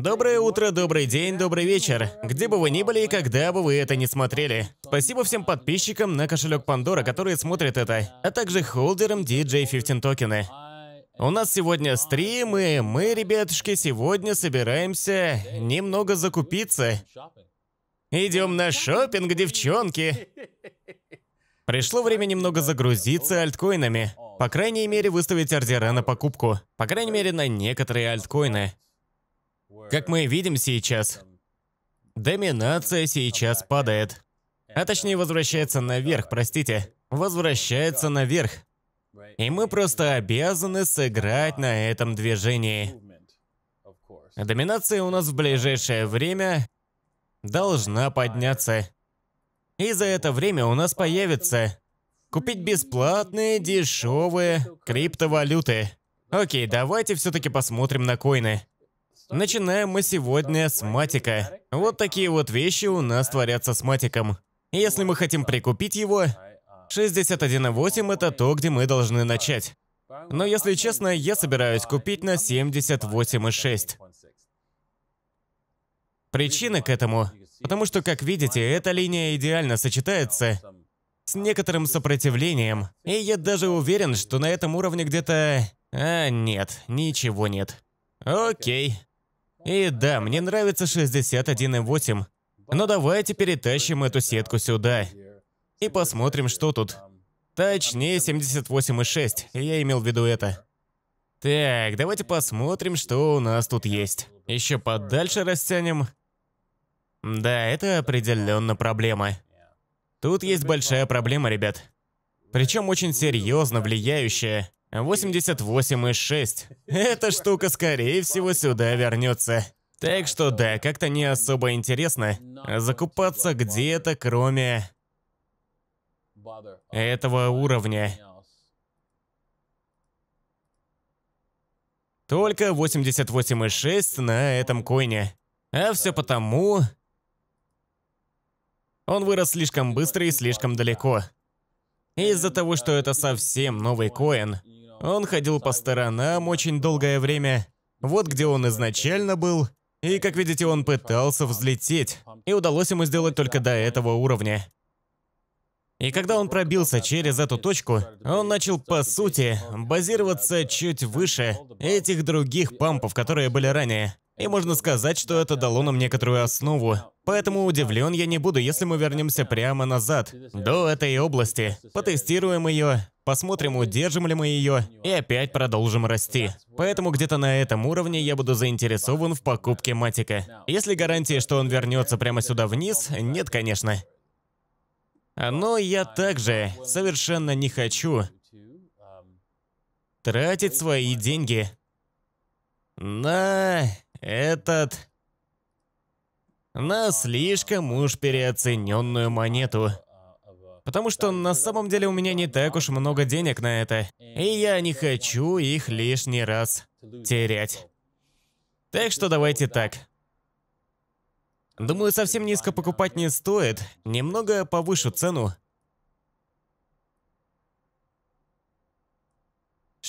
Доброе утро, добрый день, добрый вечер. Где бы вы ни были и когда бы вы это не смотрели. Спасибо всем подписчикам на кошелек Пандора, которые смотрят это, а также холдерам DJ15 токены. У нас сегодня стрим, и мы, ребятушки, сегодня собираемся немного закупиться. Идем на шопинг, девчонки. Пришло время немного загрузиться альткоинами. По крайней мере, выставить ордера на покупку. По крайней мере, на некоторые альткоины. Как мы видим сейчас, доминация сейчас падает. А точнее возвращается наверх, простите. Возвращается наверх. И мы просто обязаны сыграть на этом движении. Доминация у нас в ближайшее время должна подняться. И за это время у нас появится купить бесплатные дешевые криптовалюты. Окей, давайте все-таки посмотрим на коины. Начинаем мы сегодня с матика. Вот такие вот вещи у нас творятся с матиком. Если мы хотим прикупить его, 61.8 это то, где мы должны начать. Но если честно, я собираюсь купить на 78.6. Причина к этому, потому что, как видите, эта линия идеально сочетается с некоторым сопротивлением. И я даже уверен, что на этом уровне где-то... А, нет, ничего нет. Окей. И да, мне нравится 61,8. Но давайте перетащим эту сетку сюда. И посмотрим, что тут. Точнее, 78,6. Я имел в виду это. Так, давайте посмотрим, что у нас тут есть. Еще подальше растянем. Да, это определенно проблема. Тут есть большая проблема, ребят. Причем очень серьезно влияющая. 88,6. Эта штука, скорее всего, сюда вернется. Так что да, как-то не особо интересно закупаться где-то, кроме этого уровня. Только 88,6 на этом коине. А все потому... Он вырос слишком быстро и слишком далеко. Из-за того, что это совсем новый коин, он ходил по сторонам очень долгое время, вот где он изначально был, и, как видите, он пытался взлететь, и удалось ему сделать только до этого уровня. И когда он пробился через эту точку, он начал, по сути, базироваться чуть выше этих других пампов, которые были ранее. И можно сказать, что это дало нам некоторую основу. Поэтому удивлен я не буду, если мы вернемся прямо назад, до этой области. Потестируем ее, посмотрим, удержим ли мы ее, и опять продолжим расти. Поэтому где-то на этом уровне я буду заинтересован в покупке Матика. Если гарантии, что он вернется прямо сюда вниз, нет, конечно. Но я также совершенно не хочу тратить свои деньги на... Этот... На слишком уж переоцененную монету. Потому что на самом деле у меня не так уж много денег на это. И я не хочу их лишний раз терять. Так что давайте так. Думаю, совсем низко покупать не стоит. Немного повышу цену.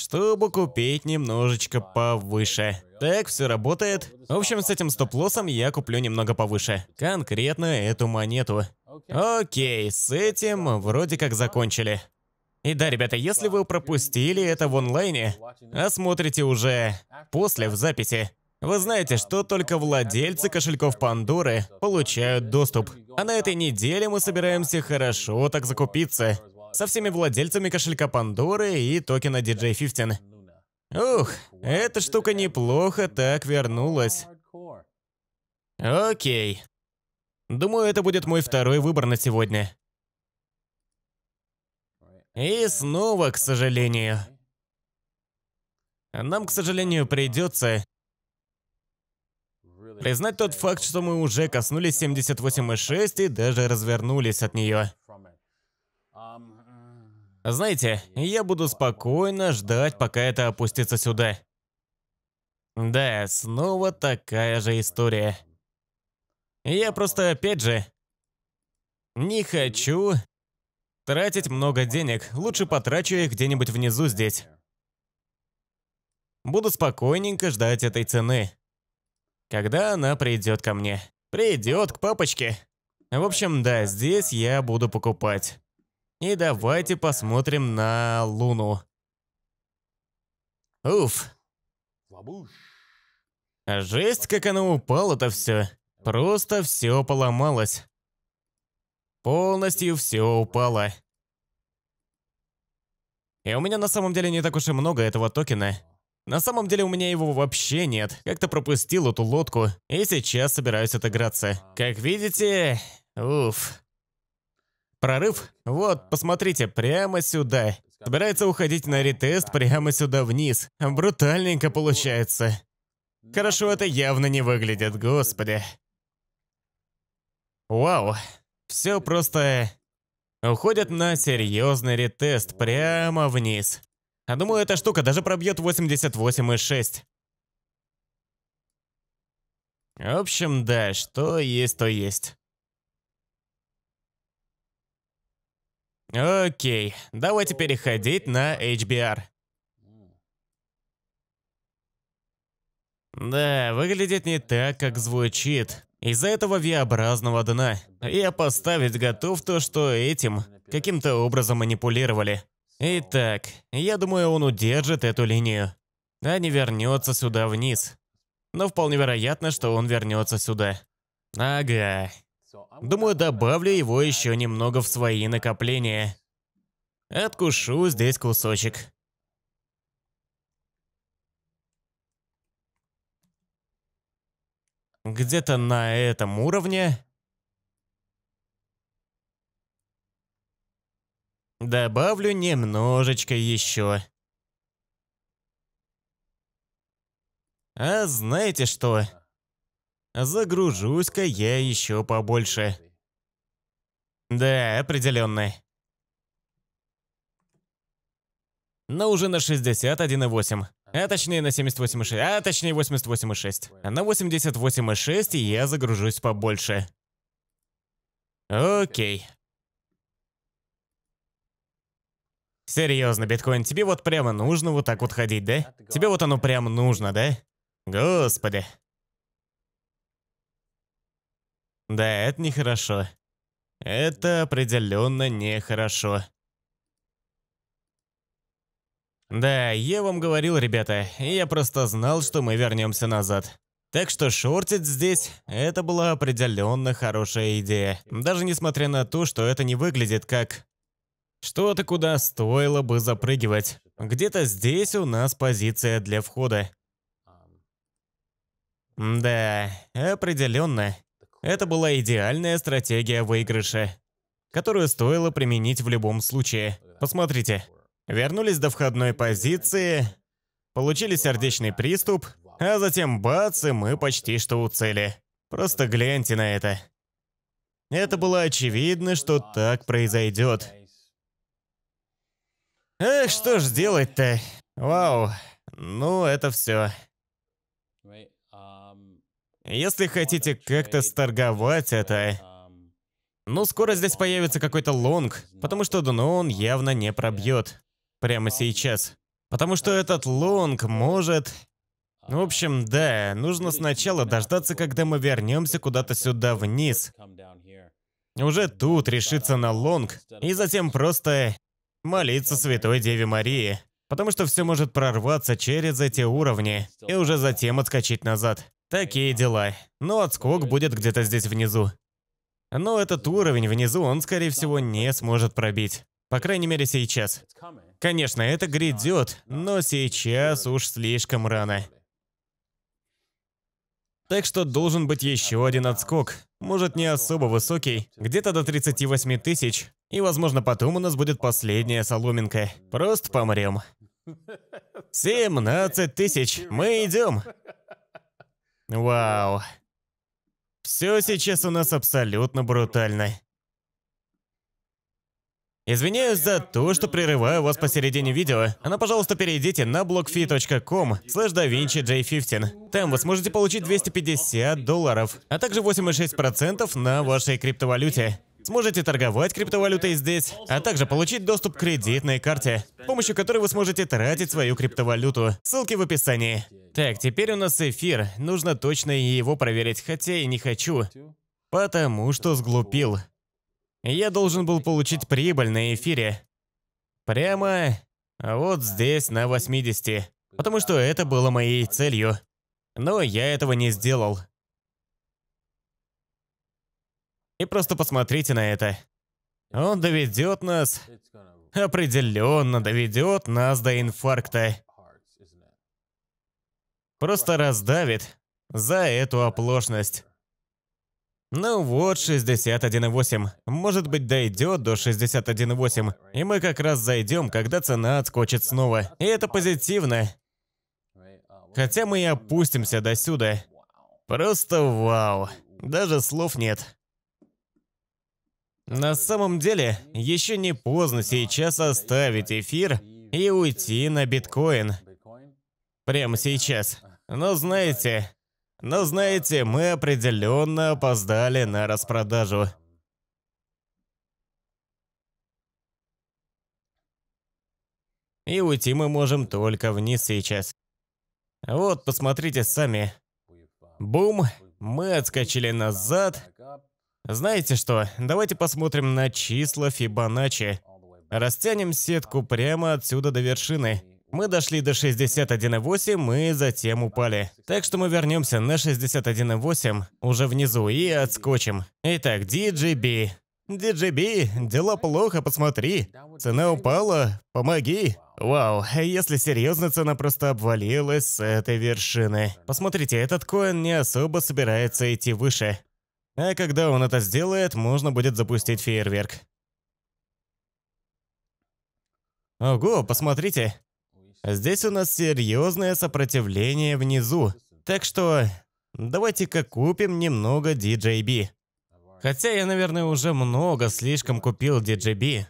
чтобы купить немножечко повыше. Так, все работает. В общем, с этим стоп-лоссом я куплю немного повыше. Конкретно эту монету. Окей, с этим вроде как закончили. И да, ребята, если вы пропустили это в онлайне, а смотрите уже после в записи, вы знаете, что только владельцы кошельков Пандоры получают доступ. А на этой неделе мы собираемся хорошо так закупиться со всеми владельцами кошелька Пандоры и токена DJ15. Ух, эта штука неплохо так вернулась. Окей. Думаю, это будет мой второй выбор на сегодня. И снова, к сожалению. Нам, к сожалению, придется признать тот факт, что мы уже коснулись 78,6 и даже развернулись от нее. Знаете, я буду спокойно ждать, пока это опустится сюда. Да, снова такая же история. Я просто опять же... Не хочу тратить много денег. Лучше потрачу их где-нибудь внизу здесь. Буду спокойненько ждать этой цены. Когда она придет ко мне. Придет к папочке. В общем, да, здесь я буду покупать. И давайте посмотрим на Луну. Уф. Жесть, как оно упало-то все. Просто все поломалось. Полностью все упало. И у меня на самом деле не так уж и много этого токена. На самом деле у меня его вообще нет. Как-то пропустил эту лодку, и сейчас собираюсь отыграться. Как видите, уф. Прорыв? Вот, посмотрите, прямо сюда. Собирается уходить на ретест прямо сюда вниз. Брутальненько получается. Хорошо это явно не выглядит, господи. Вау. Все просто... Уходят на серьезный ретест прямо вниз. А думаю, эта штука даже пробьет 88,6. В общем, да, что есть, то есть. Окей, давайте переходить на HBR. Да, выглядит не так, как звучит. Из-за этого V-образного дна. Я поставить готов то, что этим каким-то образом манипулировали. Итак, я думаю, он удержит эту линию. А не вернется сюда вниз. Но вполне вероятно, что он вернется сюда. Ага, Думаю, добавлю его еще немного в свои накопления. Откушу здесь кусочек. Где-то на этом уровне Добавлю немножечко еще. А знаете что? Загружусь-ка я еще побольше. Да, определенно. Но уже на 61,8. А точнее на 78,6. А точнее 88,6. А на 88,6 я загружусь побольше. Окей. Серьезно, биткоин, тебе вот прямо нужно вот так вот ходить, да? Тебе вот оно прямо нужно, да? Господи. Да, это нехорошо. Это определенно нехорошо. Да, я вам говорил, ребята, я просто знал, что мы вернемся назад. Так что шортить здесь – это была определенно хорошая идея. Даже несмотря на то, что это не выглядит как что-то, куда стоило бы запрыгивать. Где-то здесь у нас позиция для входа. Да, определенно. Это была идеальная стратегия выигрыша, которую стоило применить в любом случае. Посмотрите. Вернулись до входной позиции, получили сердечный приступ, а затем бац, и мы почти что у цели. Просто гляньте на это. Это было очевидно, что так произойдет. Эх, что ж делать-то? Вау, ну это все. Если хотите как-то сторговать это... Ну, скоро здесь появится какой-то лонг, потому что дно он явно не пробьет. Прямо сейчас. Потому что этот лонг может... В общем, да, нужно сначала дождаться, когда мы вернемся куда-то сюда вниз. Уже тут решиться на лонг, и затем просто молиться Святой Деве Марии. Потому что все может прорваться через эти уровни, и уже затем отскочить назад. Такие дела. Но отскок будет где-то здесь внизу. Но этот уровень внизу он, скорее всего, не сможет пробить. По крайней мере, сейчас. Конечно, это грядет, но сейчас уж слишком рано. Так что должен быть еще один отскок. Может, не особо высокий, где-то до 38 тысяч. И, возможно, потом у нас будет последняя соломинка. Просто помрем. 17 тысяч, мы идем. Вау. Все сейчас у нас абсолютно брутально. Извиняюсь за то, что прерываю вас посередине видео, а на, пожалуйста, перейдите на blogfi.com slash davinciJ15. Там вы сможете получить 250 долларов, а также 8,6% на вашей криптовалюте. Сможете торговать криптовалютой здесь, а также получить доступ к кредитной карте, с помощью которой вы сможете тратить свою криптовалюту. Ссылки в описании. Так, теперь у нас эфир. Нужно точно его проверить, хотя и не хочу. Потому что сглупил. Я должен был получить прибыль на эфире. Прямо вот здесь, на 80. Потому что это было моей целью. Но я этого не сделал. И просто посмотрите на это. Он доведет нас... Определенно доведет нас до инфаркта. Просто раздавит за эту оплошность. Ну вот, 61.8. Может быть, дойдет до 61.8. И мы как раз зайдем, когда цена отскочит снова. И это позитивно. Хотя мы и опустимся до сюда. Просто вау. Даже слов нет. На самом деле, еще не поздно сейчас оставить эфир и уйти на биткоин. Прямо сейчас. Но знаете, но знаете, мы определенно опоздали на распродажу. И уйти мы можем только вниз сейчас. Вот, посмотрите сами. Бум, мы отскочили назад. Знаете что, давайте посмотрим на числа Фибоначчи. Растянем сетку прямо отсюда до вершины. Мы дошли до 61.8 и затем упали. Так что мы вернемся на 61.8 уже внизу и отскочим. Итак, DGB. DGB, дела плохо, посмотри. Цена упала, помоги. Вау, если серьезно, цена просто обвалилась с этой вершины. Посмотрите, этот коин не особо собирается идти выше. А когда он это сделает, можно будет запустить фейерверк. Ого, посмотрите. Здесь у нас серьезное сопротивление внизу, так что давайте-ка купим немного DJB. Хотя я, наверное, уже много слишком купил DJB.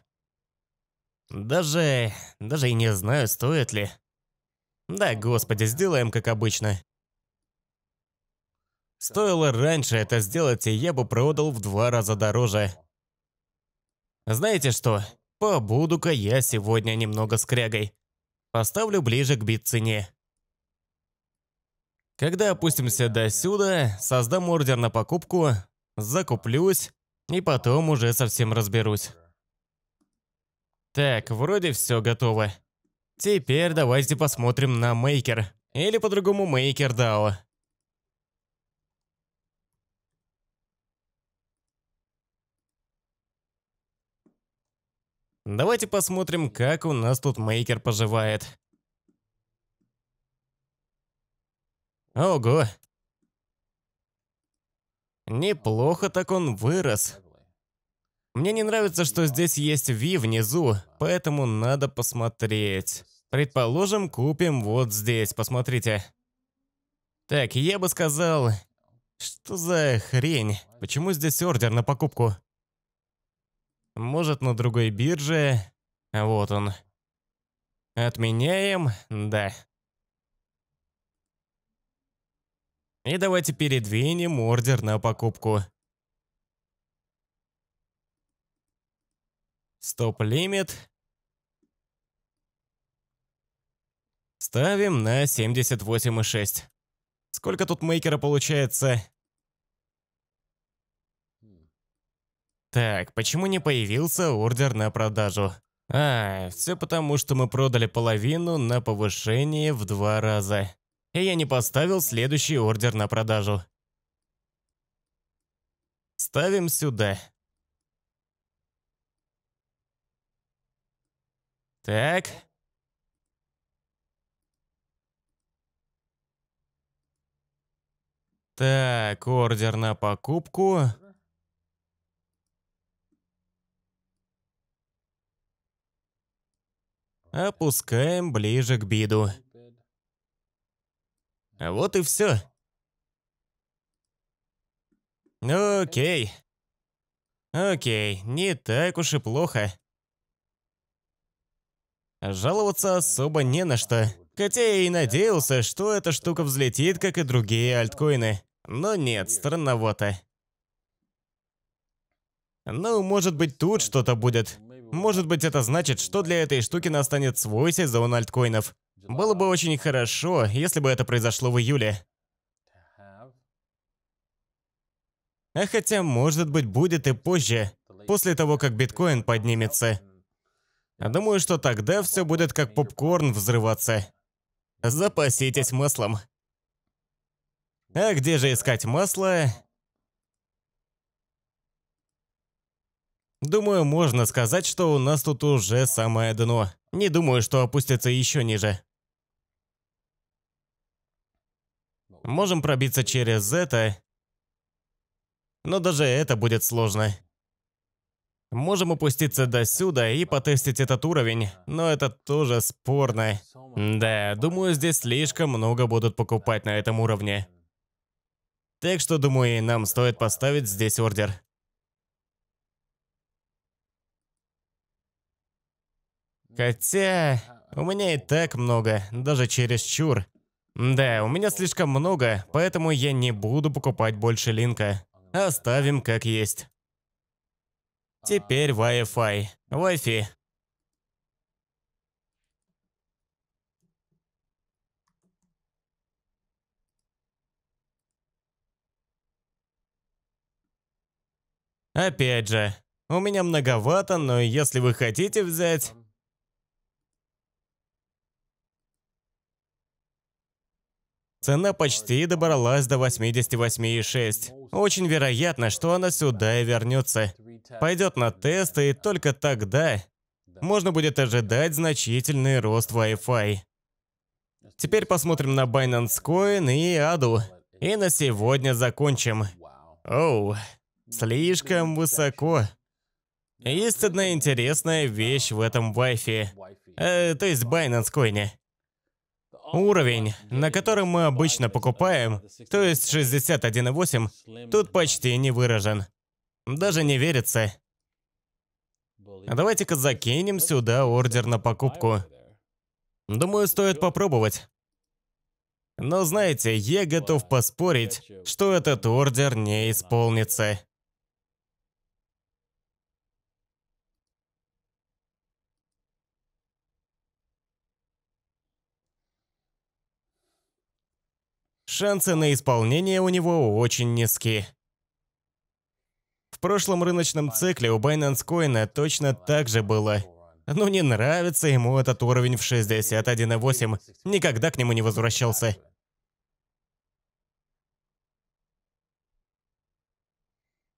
Даже... даже и не знаю, стоит ли. Да, господи, сделаем как обычно. Стоило раньше это сделать, и я бы продал в два раза дороже. Знаете что? Побуду-ка я сегодня немного с крягой. Поставлю ближе к бит-цене. Когда опустимся до сюда, создам ордер на покупку, закуплюсь и потом уже совсем разберусь. Так, вроде все готово. Теперь давайте посмотрим на мейкер, или по-другому мейкер DAO. Давайте посмотрим, как у нас тут мейкер поживает. Ого. Неплохо так он вырос. Мне не нравится, что здесь есть V внизу, поэтому надо посмотреть. Предположим, купим вот здесь, посмотрите. Так, я бы сказал... Что за хрень? Почему здесь ордер на покупку? Может, на другой бирже. Вот он. Отменяем, да. И давайте передвинем ордер на покупку. Стоп-лимит. Ставим на 78,6. Сколько тут мейкера получается? Так, почему не появился ордер на продажу? А, все потому, что мы продали половину на повышение в два раза. И я не поставил следующий ордер на продажу. Ставим сюда. Так. Так, ордер на покупку. Опускаем ближе к биду. Вот и все. Окей. Окей, не так уж и плохо. Жаловаться особо не на что. Хотя я и надеялся, что эта штука взлетит, как и другие альткоины. Но нет, странновато. Ну, может быть, тут что-то будет. Может быть это значит, что для этой штуки настанет свой сезон альткоинов. Было бы очень хорошо, если бы это произошло в июле. А хотя, может быть, будет и позже, после того, как биткоин поднимется. А думаю, что тогда все будет как попкорн взрываться. Запаситесь маслом. А где же искать масло? Думаю, можно сказать, что у нас тут уже самое дно. Не думаю, что опустится еще ниже. Можем пробиться через это. Но даже это будет сложно. Можем опуститься до сюда и потестить этот уровень, но это тоже спорно. Да, думаю, здесь слишком много будут покупать на этом уровне. Так что, думаю, нам стоит поставить здесь ордер. Хотя, у меня и так много, даже чересчур. Да, у меня слишком много, поэтому я не буду покупать больше линка. Оставим как есть. Теперь Wi-Fi. Wi-Fi. Опять же, у меня многовато, но если вы хотите взять, Цена почти добралась до 88,6. Очень вероятно, что она сюда и вернется. Пойдет на тесты, и только тогда можно будет ожидать значительный рост Wi-Fi. Теперь посмотрим на Binance Coin и ADU. И на сегодня закончим. Оу, слишком высоко. Есть одна интересная вещь в этом Wi-Fi. Э, то есть Binance Coin. Уровень, на котором мы обычно покупаем, то есть 61,8, тут почти не выражен. Даже не верится. Давайте-ка закинем сюда ордер на покупку. Думаю, стоит попробовать. Но знаете, я готов поспорить, что этот ордер не исполнится. шансы на исполнение у него очень низки. В прошлом рыночном цикле у Binance Coin точно так же было. Но ну, не нравится ему этот уровень в 61.8, никогда к нему не возвращался.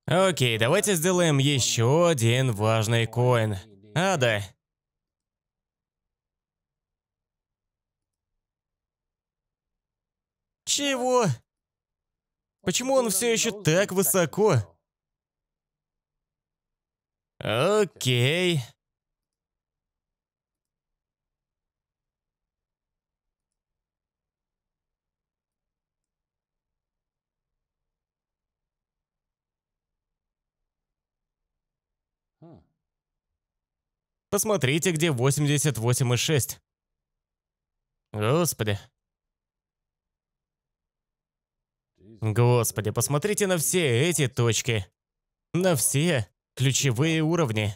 Окей, давайте сделаем еще один важный коин. Ада. Чего? Почему он все еще так высоко? Окей. Посмотрите, где 88,6. Господи. Господи, посмотрите на все эти точки. На все ключевые уровни.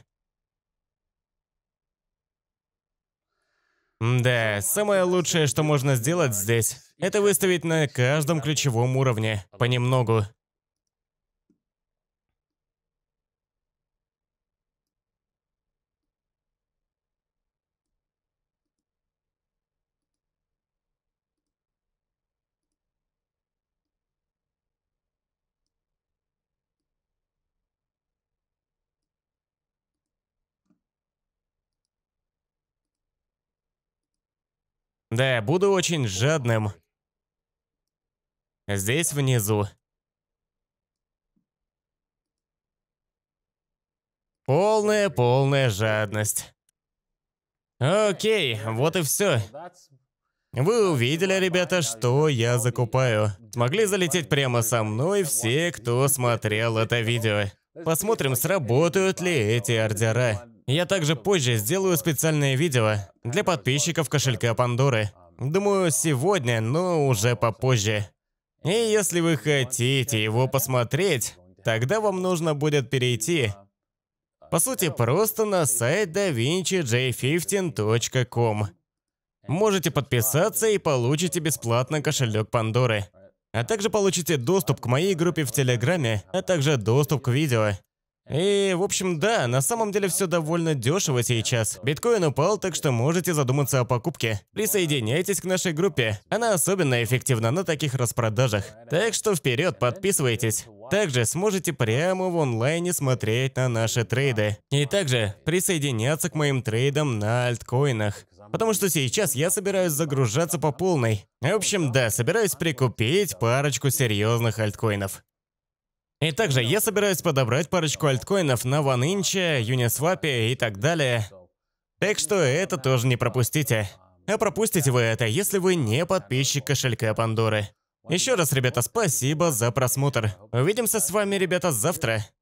Да, самое лучшее, что можно сделать здесь, это выставить на каждом ключевом уровне, понемногу. Да, буду очень жадным. Здесь внизу. Полная-полная жадность. Окей, вот и все. Вы увидели, ребята, что я закупаю. Смогли залететь прямо со мной все, кто смотрел это видео. Посмотрим, сработают ли эти ордера. Я также позже сделаю специальное видео, для подписчиков кошелька Пандоры. Думаю, сегодня, но уже попозже. И если вы хотите его посмотреть, тогда вам нужно будет перейти, по сути, просто на сайт davincij15.com. Можете подписаться и получите бесплатно кошелек Пандоры. А также получите доступ к моей группе в Телеграме, а также доступ к видео. И, в общем, да, на самом деле все довольно дешево сейчас. Биткоин упал, так что можете задуматься о покупке. Присоединяйтесь к нашей группе. Она особенно эффективна на таких распродажах. Так что вперед, подписывайтесь. Также сможете прямо в онлайне смотреть на наши трейды. И также присоединяться к моим трейдам на альткоинах. Потому что сейчас я собираюсь загружаться по полной. В общем, да, собираюсь прикупить парочку серьезных альткоинов. И также я собираюсь подобрать парочку альткоинов на OneInch, Uniswap и так далее. Так что это тоже не пропустите. А пропустите вы это, если вы не подписчик кошелька Пандоры. Еще раз, ребята, спасибо за просмотр. Увидимся с вами, ребята, завтра.